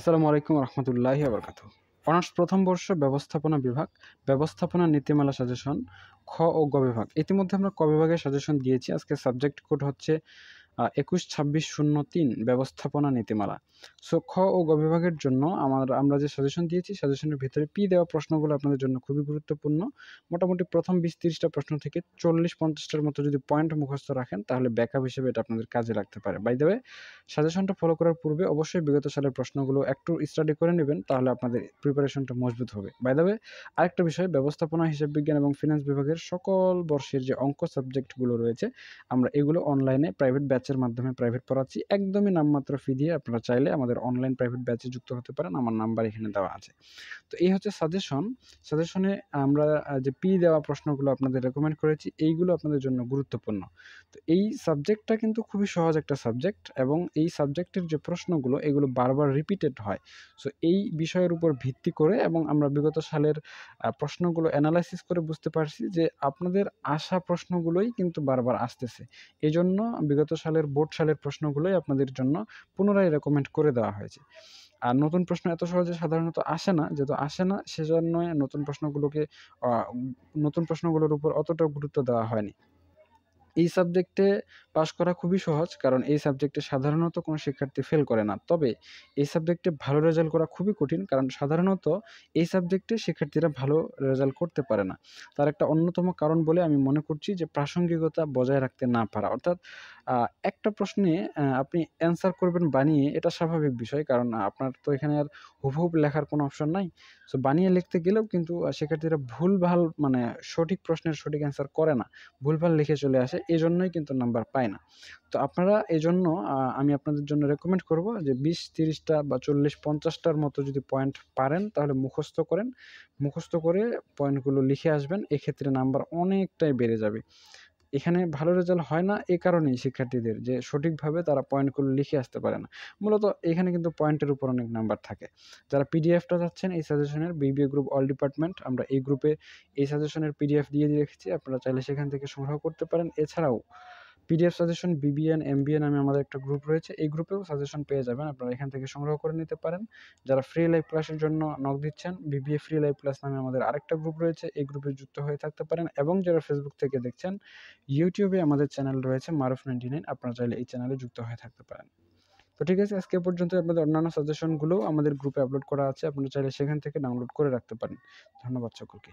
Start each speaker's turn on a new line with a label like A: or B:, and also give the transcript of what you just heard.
A: আসসালামু আলাইকুম রহমতুল্লাহি আবরকাত অনার্স প্রথম বর্ষ ব্যবস্থাপনা বিভাগ ব্যবস্থাপনা নীতিমালা সাজেশন খ ও গ বিভাগ ইতিমধ্যে আমরা ক বিভাগের সাজেশন দিয়েছি আজকে সাবজেক্ট কোড হচ্ছে একুশ ছাব্বিশ শূন্য তিন ব্যবস্থাপনা নীতিমালা সো খ ও গ বিভাগের জন্য আমার আমরা যে সাজেশন দিয়েছি সাজেশনের ভিতরে পি দেওয়া প্রশ্নগুলো আপনাদের জন্য খুবই গুরুত্বপূর্ণ মোটামুটি প্রথম বিশ তিরিশটা প্রশ্ন থেকে চল্লিশ পঞ্চাশটার মতো যদি পয়েন্ট মুখস্থ রাখেন তাহলে ব্যাকআপ হিসেবে এটা আপনাদের কাজে লাগতে পারে বাই দেবে সাজেশনটা ফলো করার পূর্বে অবশ্যই বিগত সালের প্রশ্নগুলো একটু স্টাডি করে নেবেন তাহলে আপনাদের প্রিপারেশনটা মজবুত হবে বাই দেবে আরেকটা বিষয় ব্যবস্থাপনা হিসাব বিজ্ঞান এবং ফিনান্স বিভাগের সকল বর্ষের যে অঙ্ক সাবজেক্টগুলো রয়েছে আমরা এগুলো অনলাইনে প্রাইভেট ব্যাচ ব্যাচের মাধ্যমে প্রাইভেট পড়াচ্ছি একদমই নামমাত্র ফি দিয়ে আপনারা চাইলে আমাদের অনলাইন প্রাইভেট ব্যাচে যুক্ত হতে পারেন আমার নাম্বার এখানে দেওয়া আছে তো এই হচ্ছে সাজেশন সাজেশনে আমরা যে পি দেওয়া প্রশ্নগুলো আপনাদের রেকমেন্ড করেছি এইগুলো আপনাদের জন্য গুরুত্বপূর্ণ তো এই সাবজেক্টটা কিন্তু খুবই সহজ একটা সাবজেক্ট এবং এই সাবজেক্টের যে প্রশ্নগুলো এগুলো বারবার রিপিটেড হয় সো এই বিষয়ের উপর ভিত্তি করে এবং আমরা বিগত সালের প্রশ্নগুলো অ্যানালাইসিস করে বুঝতে পারছি যে আপনাদের আসা প্রশ্নগুলোই কিন্তু বারবার আসতেছে এজন্য বিগত সালের সালের বোর্ড সালের প্রশ্নগুলোই আপনাদের জন্য পুনরায় রেকমেন্ড করে দেওয়া হয়েছে আর নতুন প্রশ্ন এত সহজে সাধারণত আসে না যেহেতু আসে না সেজন্য নতুন প্রশ্নগুলোকে নতুন প্রশ্নগুলোর উপর অতটা গুরুত্ব দেওয়া হয়নি এই সাবজেক্টে পাশ করা খুবই সহজ কারণ এই সাবজেক্টে সাধারণত কোনো শিক্ষার্থী ফেল করে না তবে এই সাবজেক্টে ভালো রেজাল্ট করা খুবই কঠিন কারণ সাধারণত এই সাবজেক্টে শিক্ষার্থীরা ভালো রেজাল্ট করতে পারে না তার একটা অন্যতম কারণ বলে আমি মনে করছি যে প্রাসঙ্গিকতা বজায় রাখতে না পারা অর্থাৎ একটা প্রশ্নে আপনি অ্যান্সার করবেন বানিয়ে এটা স্বাভাবিক বিষয় কারণ আপনার তো এখানে আর হুবহুব লেখার কোনো অপশন নাই সো বানিয়ে লিখতে গেলেও কিন্তু শিক্ষার্থীরা ভুলভাল মানে সঠিক প্রশ্নের সঠিক অ্যান্সার করে না ভুলভাল লিখে চলে আসে এই জন্যই কিন্তু নাম্বার পায় না তো আপনারা এই জন্য আমি আপনাদের জন্য রেকমেন্ড করব যে বিশ তিরিশটা বা চল্লিশ পঞ্চাশটার মতো যদি পয়েন্ট পারেন তাহলে মুখস্থ করেন মুখস্থ করে পয়েন্টগুলো লিখে আসবেন এক্ষেত্রে নাম্বার অনেকটাই বেড়ে যাবে এখানে ভালো রেজাল্ট হয় না এ কারণেই শিক্ষার্থীদের যে সঠিকভাবে তারা পয়েন্টগুলো লিখে আসতে পারে না মূলত এখানে কিন্তু পয়েন্টের উপর অনেক নাম্বার থাকে যারা পিডিএফটা চাচ্ছেন এই সাজেশনের বিবিএ গ্রুপ অল ডিপার্টমেন্ট আমরা এই গ্রুপে এই সাজেশনের পিডিএফ দিয়ে দিয়ে রেখেছি আপনারা চাইলে সেখান থেকে সংগ্রহ করতে পারেন এছাড়াও পিডিএফ সাজেশন বিবিএন এমবিএ নামে আমাদের একটা গ্রুপ রয়েছে এই গ্রুপেও সাজেশন পেয়ে যাবেন আপনারা এখান থেকে সংগ্রহ করে নিতে পারেন যারা ফ্রি লাইভ ক্লাসের জন্য নক দিচ্ছেন বিবিএ ফ্রি লাইভ ক্লাস নামে আমাদের আরেকটা গ্রুপ রয়েছে এই গ্রুপে যুক্ত হয়ে থাকতে পারেন এবং যারা ফেসবুক থেকে দেখছেন ইউটিউবে আমাদের চ্যানেল রয়েছে মারুফ নাইনটি নাইন আপনারা চাইলে এই চ্যানেলে যুক্ত হয়ে থাকতে পারেন তো ঠিক আছে আজকে পর্যন্ত আপনাদের অন্যান্য সাজেশনগুলো আমাদের গ্রুপে আপলোড করা আছে আপনারা চাইলে সেখান থেকে ডাউনলোড করে রাখতে পারেন ধন্যবাদ সকলকে